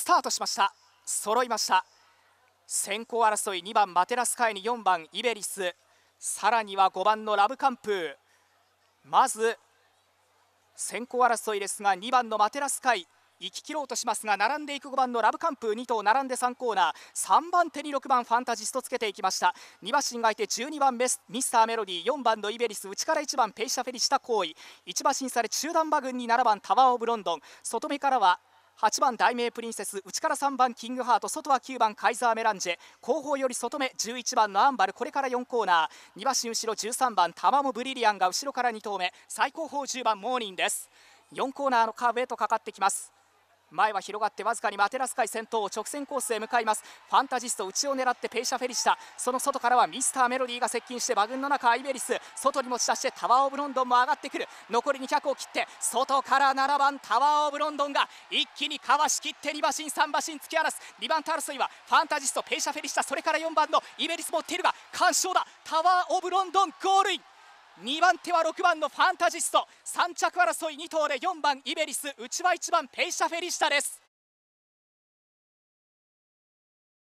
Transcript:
スタートしました揃いました先行争い2番マテラスカイに4番イベリスさらには5番のラブカンプまず先行争いですが2番のマテラスカイ行き切ろうとしますが並んでいく5番のラブカンプ2頭並んで3コーナー3番手に6番ファンタジストつけていきました2馬身がいて12番メスミスターメロディー4番のイベリス内から1番ペイシャフェリシタ行為1馬身され中段馬群に7番タワー・オブ・ロンドン外目からは8番大名プリンセス内から3番キングハート外は9番カイザーメランジェ後方より外目11番のアンバルこれから4コーナー2馬身後ろ13番タマモブリリアンが後ろから2頭目最後方10番モーニンです4コーナーのカーブへとかかってきます前は広がってわずかにマテラス海先頭を直線コースへ向かいますファンタジスト内を狙ってペイシャ・フェリシタその外からはミスターメロディーが接近して馬群の中アイベリス外に持ち出してタワー・オブ・ロンドンも上がってくる残り200を切って外から7番タワー・オブ・ロンドンが一気にかわしきって2馬身3馬身突き放す2番手争いはファンタジストペイシャ・フェリシタそれから4番のイベリスも追っているが完勝だタワー・オブ・ロンドンゴールイン2番手は6番のファンタジスト3着争い2頭で4番イベリス内は1番ペイシャ・フェリシタです